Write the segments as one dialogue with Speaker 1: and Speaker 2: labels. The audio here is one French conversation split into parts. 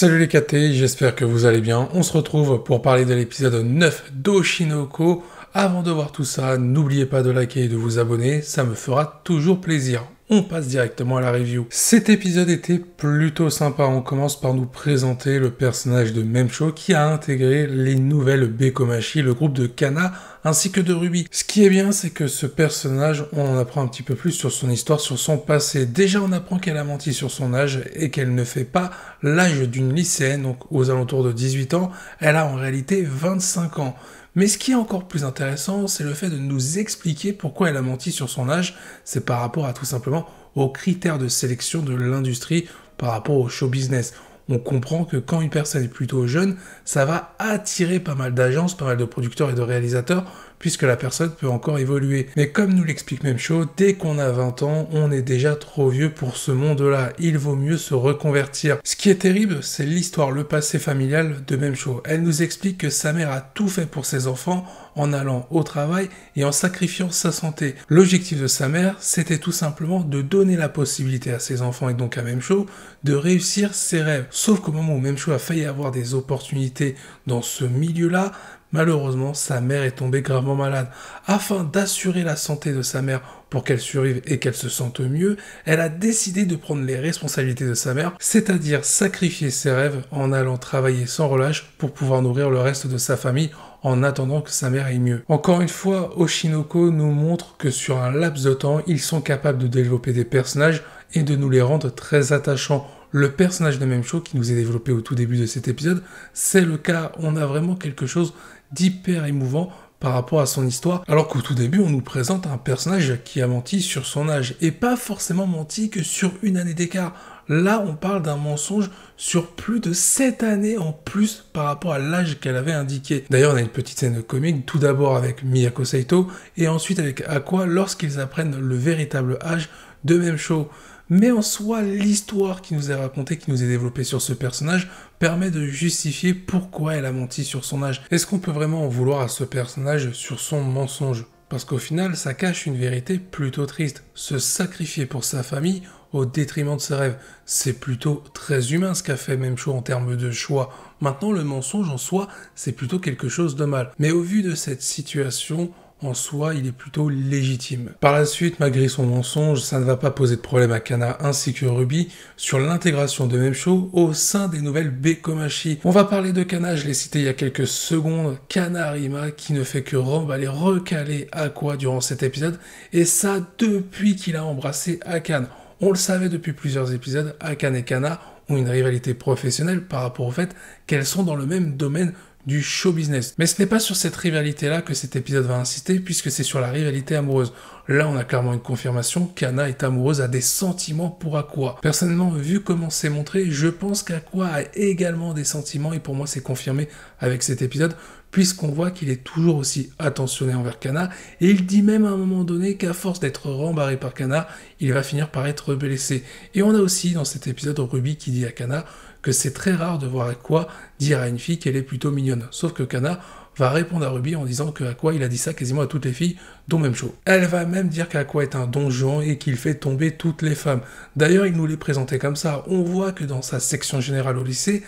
Speaker 1: Salut les KT, j'espère que vous allez bien. On se retrouve pour parler de l'épisode 9 d'Oshinoko. Avant de voir tout ça, n'oubliez pas de liker et de vous abonner, ça me fera toujours plaisir on passe directement à la review. Cet épisode était plutôt sympa. On commence par nous présenter le personnage de Memcho qui a intégré les nouvelles Bekomashi, le groupe de Kana ainsi que de Ruby. Ce qui est bien, c'est que ce personnage, on en apprend un petit peu plus sur son histoire, sur son passé. Déjà, on apprend qu'elle a menti sur son âge et qu'elle ne fait pas l'âge d'une lycéenne, donc aux alentours de 18 ans. Elle a en réalité 25 ans. Mais ce qui est encore plus intéressant, c'est le fait de nous expliquer pourquoi elle a menti sur son âge. C'est par rapport à tout simplement aux critères de sélection de l'industrie par rapport au show business. On comprend que quand une personne est plutôt jeune, ça va attirer pas mal d'agences, pas mal de producteurs et de réalisateurs puisque la personne peut encore évoluer. Mais comme nous l'explique même dès qu'on a 20 ans, on est déjà trop vieux pour ce monde-là. Il vaut mieux se reconvertir. Ce qui est terrible, c'est l'histoire, le passé familial de même Elle nous explique que sa mère a tout fait pour ses enfants en allant au travail et en sacrifiant sa santé. L'objectif de sa mère, c'était tout simplement de donner la possibilité à ses enfants et donc à Memcho de réussir ses rêves. Sauf qu'au moment où Memcho a failli avoir des opportunités dans ce milieu-là, Malheureusement, sa mère est tombée gravement malade. Afin d'assurer la santé de sa mère pour qu'elle survive et qu'elle se sente mieux, elle a décidé de prendre les responsabilités de sa mère, c'est-à-dire sacrifier ses rêves en allant travailler sans relâche pour pouvoir nourrir le reste de sa famille en attendant que sa mère aille mieux. Encore une fois, Oshinoko nous montre que sur un laps de temps, ils sont capables de développer des personnages et de nous les rendre très attachants le personnage de Memcho qui nous est développé au tout début de cet épisode, c'est le cas. On a vraiment quelque chose d'hyper émouvant par rapport à son histoire, alors qu'au tout début, on nous présente un personnage qui a menti sur son âge, et pas forcément menti que sur une année d'écart. Là, on parle d'un mensonge sur plus de 7 années en plus par rapport à l'âge qu'elle avait indiqué. D'ailleurs, on a une petite scène comique, tout d'abord avec Miyako Saito, et ensuite avec Aqua lorsqu'ils apprennent le véritable âge de Memcho. Mais en soi, l'histoire qui nous est racontée, qui nous est développée sur ce personnage, permet de justifier pourquoi elle a menti sur son âge. Est-ce qu'on peut vraiment en vouloir à ce personnage sur son mensonge Parce qu'au final, ça cache une vérité plutôt triste. Se sacrifier pour sa famille au détriment de ses rêves. C'est plutôt très humain ce qu'a fait chose en termes de choix. Maintenant, le mensonge en soi, c'est plutôt quelque chose de mal. Mais au vu de cette situation, en soi, il est plutôt légitime. Par la suite, malgré son mensonge, ça ne va pas poser de problème à Kana ainsi que Ruby sur l'intégration de show au sein des nouvelles Bekomashi. On va parler de Kana, je l'ai cité il y a quelques secondes, Kanarima qui ne fait que remballer, recaler quoi durant cet épisode, et ça depuis qu'il a embrassé Akane. On le savait depuis plusieurs épisodes, Akan et Kana ont une rivalité professionnelle par rapport au fait qu'elles sont dans le même domaine du show business. Mais ce n'est pas sur cette rivalité-là que cet épisode va insister, puisque c'est sur la rivalité amoureuse. Là, on a clairement une confirmation Kana est amoureuse, a des sentiments pour Aqua. Personnellement, vu comment c'est montré, je pense qu'Aqua a également des sentiments, et pour moi, c'est confirmé avec cet épisode, puisqu'on voit qu'il est toujours aussi attentionné envers Kana, et il dit même à un moment donné qu'à force d'être rembarré par Kana, il va finir par être blessé. Et on a aussi dans cet épisode Ruby qui dit à Kana, que c'est très rare de voir quoi dire à une fille qu'elle est plutôt mignonne. Sauf que Kana va répondre à Ruby en disant que quoi il a dit ça quasiment à toutes les filles, dont même chose. Elle va même dire quoi est un donjon et qu'il fait tomber toutes les femmes. D'ailleurs, il nous les présentait comme ça. On voit que dans sa section générale au lycée,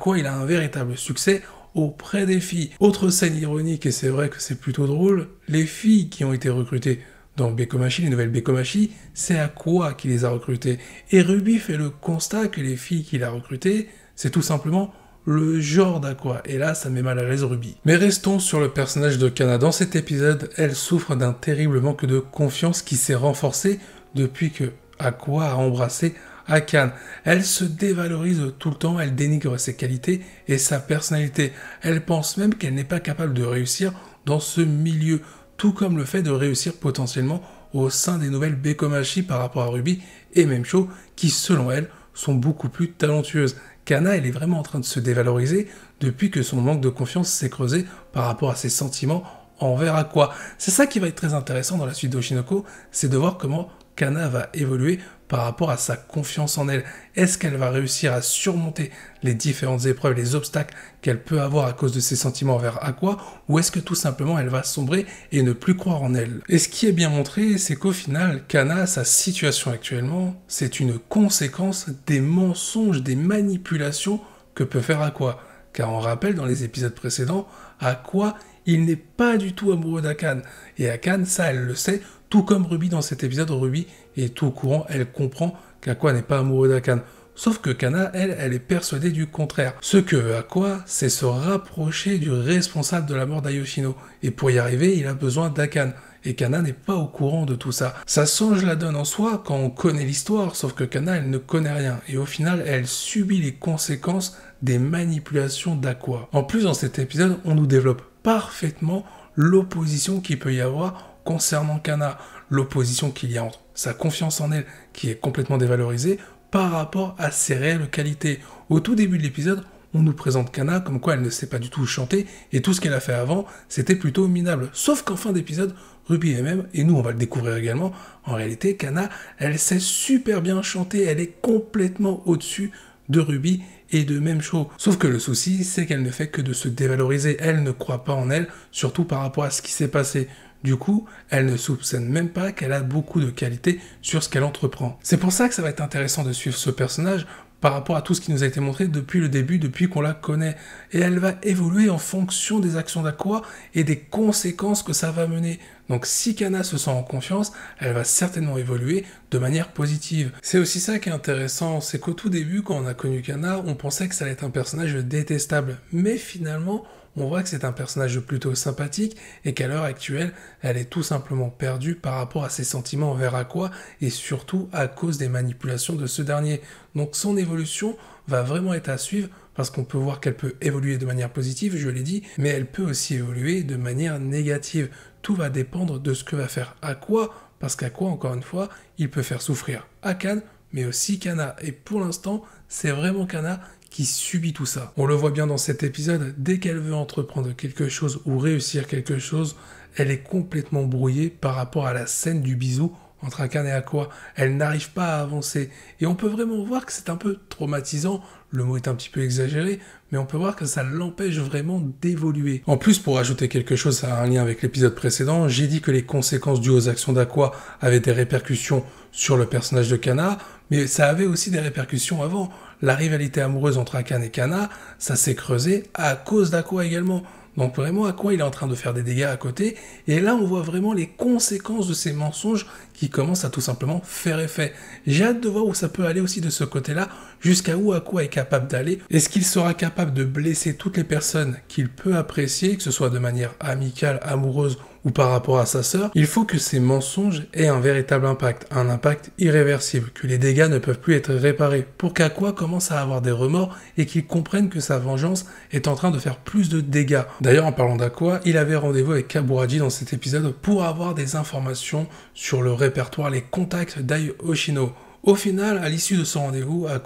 Speaker 1: quoi il a un véritable succès auprès des filles. Autre scène ironique, et c'est vrai que c'est plutôt drôle, les filles qui ont été recrutées donc Bekomachi, les nouvelles Bekomachi, c'est à quoi qui les a recrutées. Et Ruby fait le constat que les filles qu'il a recrutées, c'est tout simplement le genre d'Aqua, et là ça met mal à l'aise Ruby. Mais restons sur le personnage de Kana. Dans cet épisode, elle souffre d'un terrible manque de confiance qui s'est renforcé depuis que Aqua a embrassé Akane. Elle se dévalorise tout le temps, elle dénigre ses qualités et sa personnalité. Elle pense même qu'elle n'est pas capable de réussir dans ce milieu, tout comme le fait de réussir potentiellement au sein des nouvelles Bekomachi par rapport à Ruby et Memcho, qui selon elle sont beaucoup plus talentueuses. Kana, elle est vraiment en train de se dévaloriser depuis que son manque de confiance s'est creusé par rapport à ses sentiments envers Aqua. C'est ça qui va être très intéressant dans la suite d'Oshinoko, c'est de voir comment Kana va évoluer par rapport à sa confiance en elle. Est-ce qu'elle va réussir à surmonter les différentes épreuves, les obstacles qu'elle peut avoir à cause de ses sentiments envers Aqua Ou est-ce que tout simplement elle va sombrer et ne plus croire en elle Et ce qui est bien montré, c'est qu'au final, Kana, sa situation actuellement, c'est une conséquence des mensonges, des manipulations que peut faire Aqua. Car on rappelle dans les épisodes précédents, Aqua, il n'est pas du tout amoureux d'Akane. Et Akane, ça, elle le sait, tout comme Ruby dans cet épisode, Ruby est tout au courant, elle comprend qu'Aqua n'est pas amoureux d'Akan. Sauf que Kana, elle, elle est persuadée du contraire. Ce que Aqua, c'est se rapprocher du responsable de la mort d'Ayoshino. Et pour y arriver, il a besoin d'Akan. Et Kana n'est pas au courant de tout ça. Ça songe la donne en soi quand on connaît l'histoire, sauf que Kana, elle ne connaît rien. Et au final, elle subit les conséquences des manipulations d'Aqua. En plus, dans cet épisode, on nous développe parfaitement l'opposition qu'il peut y avoir concernant Kana, l'opposition qu'il y a entre sa confiance en elle, qui est complètement dévalorisée, par rapport à ses réelles qualités. Au tout début de l'épisode, on nous présente Kana comme quoi elle ne sait pas du tout chanter et tout ce qu'elle a fait avant, c'était plutôt minable. Sauf qu'en fin d'épisode, Ruby elle même, et nous on va le découvrir également, en réalité, Kana, elle sait super bien chanter, elle est complètement au-dessus de Ruby et de même chose. Sauf que le souci, c'est qu'elle ne fait que de se dévaloriser, elle ne croit pas en elle, surtout par rapport à ce qui s'est passé. Du coup, elle ne soupçonne même pas qu'elle a beaucoup de qualités sur ce qu'elle entreprend. C'est pour ça que ça va être intéressant de suivre ce personnage par rapport à tout ce qui nous a été montré depuis le début, depuis qu'on la connaît. Et elle va évoluer en fonction des actions d'Aqua et des conséquences que ça va mener. Donc si Kana se sent en confiance, elle va certainement évoluer de manière positive. C'est aussi ça qui est intéressant, c'est qu'au tout début, quand on a connu Kana, on pensait que ça allait être un personnage détestable. Mais finalement, on voit que c'est un personnage plutôt sympathique et qu'à l'heure actuelle, elle est tout simplement perdue par rapport à ses sentiments envers Aqua et surtout à cause des manipulations de ce dernier. Donc son évolution va vraiment être à suivre parce qu'on peut voir qu'elle peut évoluer de manière positive, je l'ai dit, mais elle peut aussi évoluer de manière négative. Tout va dépendre de ce que va faire Aqua parce qu'Aqua, encore une fois, il peut faire souffrir Akan mais aussi Kana. Et pour l'instant, c'est vraiment Kana qui subit tout ça. On le voit bien dans cet épisode, dès qu'elle veut entreprendre quelque chose ou réussir quelque chose, elle est complètement brouillée par rapport à la scène du bisou entre Akane et Aqua. Elle n'arrive pas à avancer. Et on peut vraiment voir que c'est un peu traumatisant. Le mot est un petit peu exagéré, mais on peut voir que ça l'empêche vraiment d'évoluer. En plus, pour ajouter quelque chose à un lien avec l'épisode précédent, j'ai dit que les conséquences dues aux actions d'Aqua avaient des répercussions sur le personnage de Kana mais ça avait aussi des répercussions avant. La rivalité amoureuse entre Akane et Kana, ça s'est creusé à cause d'Aqua également. Donc vraiment, Aqua, il est en train de faire des dégâts à côté. Et là, on voit vraiment les conséquences de ces mensonges qui commencent à tout simplement faire effet. J'ai hâte de voir où ça peut aller aussi de ce côté-là, jusqu'à où Aqua est capable d'aller. Est-ce qu'il sera capable de blesser toutes les personnes qu'il peut apprécier, que ce soit de manière amicale, amoureuse ou par rapport à sa sœur, il faut que ces mensonges aient un véritable impact, un impact irréversible, que les dégâts ne peuvent plus être réparés, pour qu'Aqua commence à avoir des remords et qu'il comprenne que sa vengeance est en train de faire plus de dégâts. D'ailleurs, en parlant d'Aqua, il avait rendez-vous avec Kaburaji dans cet épisode pour avoir des informations sur le répertoire, les contacts d'Ai Oshino. Au final, à l'issue de ce rendez-vous, à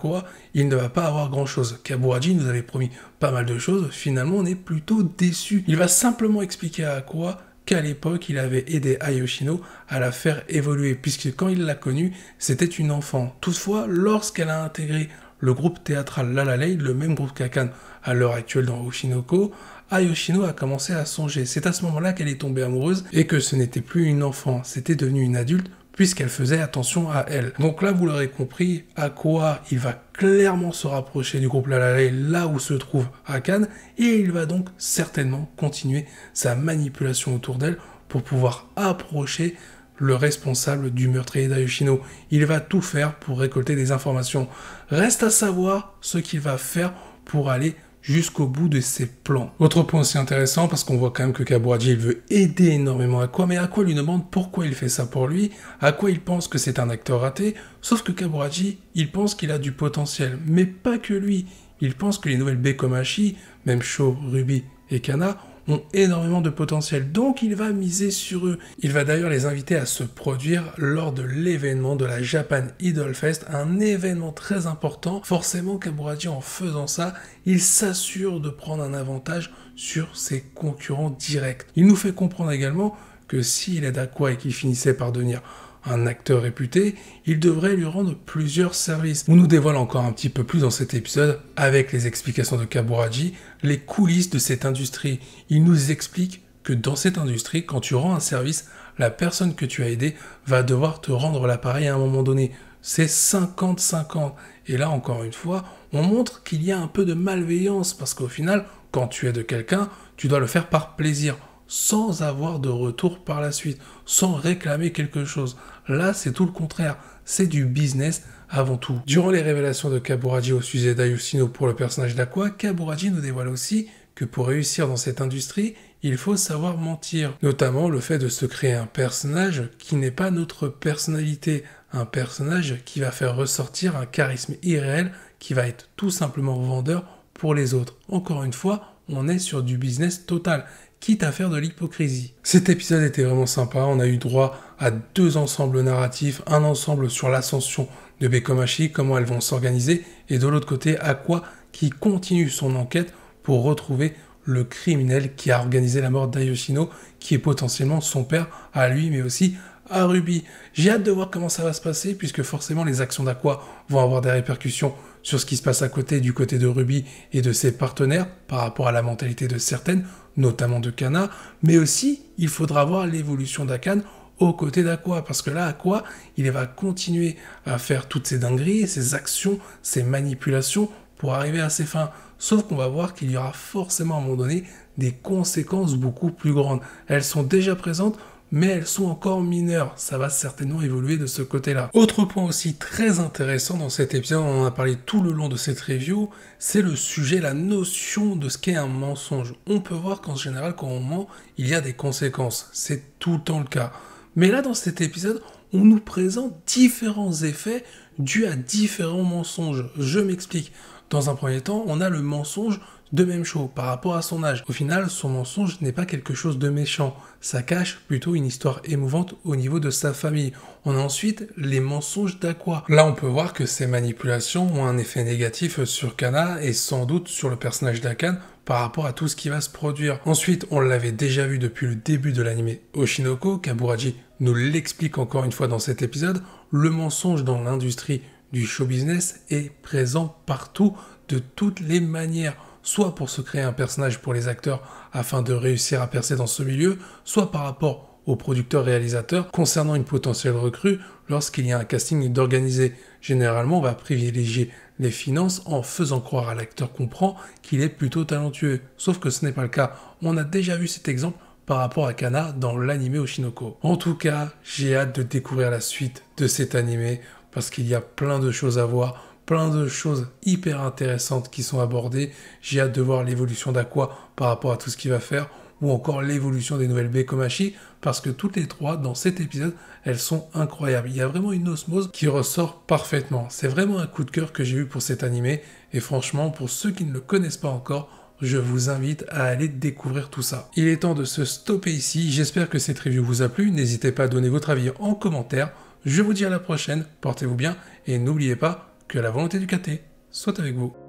Speaker 1: il ne va pas avoir grand-chose. Kaburaji nous avait promis pas mal de choses, finalement on est plutôt déçu. Il va simplement expliquer à Aqua qu'à l'époque, il avait aidé Ayoshino à la faire évoluer, puisque quand il l'a connue, c'était une enfant. Toutefois, lorsqu'elle a intégré le groupe théâtral Lalalei, le même groupe qu'Akan à l'heure actuelle dans Oshinoko, Ayoshino a commencé à songer. C'est à ce moment-là qu'elle est tombée amoureuse et que ce n'était plus une enfant, c'était devenu une adulte puisqu'elle faisait attention à elle. Donc là, vous l'aurez compris, à quoi il va clairement se rapprocher du groupe Lalalay là où se trouve Akane. et il va donc certainement continuer sa manipulation autour d'elle pour pouvoir approcher le responsable du meurtrier d'Ayushino. Il va tout faire pour récolter des informations. Reste à savoir ce qu'il va faire pour aller jusqu'au bout de ses plans. Autre point aussi intéressant, parce qu'on voit quand même que Kaburaji. il veut aider énormément quoi mais quoi lui demande pourquoi il fait ça pour lui, à quoi il pense que c'est un acteur raté, sauf que Kaburaji. il pense qu'il a du potentiel, mais pas que lui. Il pense que les nouvelles Bekomachi, même Shaw, Ruby et Kana, ont énormément de potentiel. Donc il va miser sur eux. Il va d'ailleurs les inviter à se produire lors de l'événement de la Japan Idol Fest, un événement très important. Forcément, Kaburaji, en faisant ça, il s'assure de prendre un avantage sur ses concurrents directs. Il nous fait comprendre également que s'il est à quoi et qu'il finissait par devenir un acteur réputé, il devrait lui rendre plusieurs services. On nous dévoile encore un petit peu plus dans cet épisode, avec les explications de Kaburaji, les coulisses de cette industrie. Il nous explique que dans cette industrie, quand tu rends un service, la personne que tu as aidée va devoir te rendre l'appareil à un moment donné. C'est 50-50. Et là, encore une fois, on montre qu'il y a un peu de malveillance, parce qu'au final, quand tu aides quelqu'un, tu dois le faire par plaisir sans avoir de retour par la suite, sans réclamer quelque chose. Là, c'est tout le contraire. C'est du business avant tout. Durant les révélations de Kaburaji au sujet d'Ayusino pour le personnage d'Aqua, Kaburaji nous dévoile aussi que pour réussir dans cette industrie, il faut savoir mentir. Notamment le fait de se créer un personnage qui n'est pas notre personnalité, un personnage qui va faire ressortir un charisme irréel qui va être tout simplement vendeur pour les autres. Encore une fois, on est sur du business total quitte à faire de l'hypocrisie. Cet épisode était vraiment sympa, on a eu droit à deux ensembles narratifs, un ensemble sur l'ascension de Bekomashi. comment elles vont s'organiser, et de l'autre côté, Aqua qui continue son enquête pour retrouver le criminel qui a organisé la mort d'Ayoshino, qui est potentiellement son père à lui, mais aussi à Ruby. J'ai hâte de voir comment ça va se passer, puisque forcément les actions d'Aqua vont avoir des répercussions sur ce qui se passe à côté du côté de Ruby et de ses partenaires par rapport à la mentalité de certaines, notamment de Kana, mais aussi il faudra voir l'évolution d'Akane aux côtés d'Aqua, parce que là, Aqua, il va continuer à faire toutes ses dingueries, ses actions, ses manipulations pour arriver à ses fins. Sauf qu'on va voir qu'il y aura forcément à un moment donné des conséquences beaucoup plus grandes. Elles sont déjà présentes mais elles sont encore mineures. Ça va certainement évoluer de ce côté-là. Autre point aussi très intéressant dans cet épisode, on en a parlé tout le long de cette review, c'est le sujet, la notion de ce qu'est un mensonge. On peut voir qu'en général, quand on ment, il y a des conséquences. C'est tout le temps le cas. Mais là, dans cet épisode, on nous présente différents effets dus à différents mensonges. Je m'explique. Dans un premier temps, on a le mensonge de même chose par rapport à son âge. Au final, son mensonge n'est pas quelque chose de méchant, ça cache plutôt une histoire émouvante au niveau de sa famille. On a ensuite les mensonges d'Aqua. Là, on peut voir que ces manipulations ont un effet négatif sur Kana et sans doute sur le personnage d'Akan par rapport à tout ce qui va se produire. Ensuite, on l'avait déjà vu depuis le début de l'anime Oshinoko, Kaburaji nous l'explique encore une fois dans cet épisode, le mensonge dans l'industrie du show business est présent partout de toutes les manières soit pour se créer un personnage pour les acteurs afin de réussir à percer dans ce milieu, soit par rapport aux producteurs-réalisateurs concernant une potentielle recrue lorsqu'il y a un casting d'organisé. Généralement, on va privilégier les finances en faisant croire à l'acteur qu'on prend qu'il est plutôt talentueux. Sauf que ce n'est pas le cas. On a déjà vu cet exemple par rapport à Kana dans l'anime Oshinoko. En tout cas, j'ai hâte de découvrir la suite de cet animé parce qu'il y a plein de choses à voir plein de choses hyper intéressantes qui sont abordées. J'ai hâte de voir l'évolution d'Aqua par rapport à tout ce qu'il va faire ou encore l'évolution des nouvelles Bekomashi. parce que toutes les trois, dans cet épisode, elles sont incroyables. Il y a vraiment une osmose qui ressort parfaitement. C'est vraiment un coup de cœur que j'ai eu pour cet animé, et franchement, pour ceux qui ne le connaissent pas encore, je vous invite à aller découvrir tout ça. Il est temps de se stopper ici, j'espère que cette review vous a plu, n'hésitez pas à donner votre avis en commentaire, je vous dis à la prochaine, portez-vous bien, et n'oubliez pas, que la volonté du caté soit avec vous.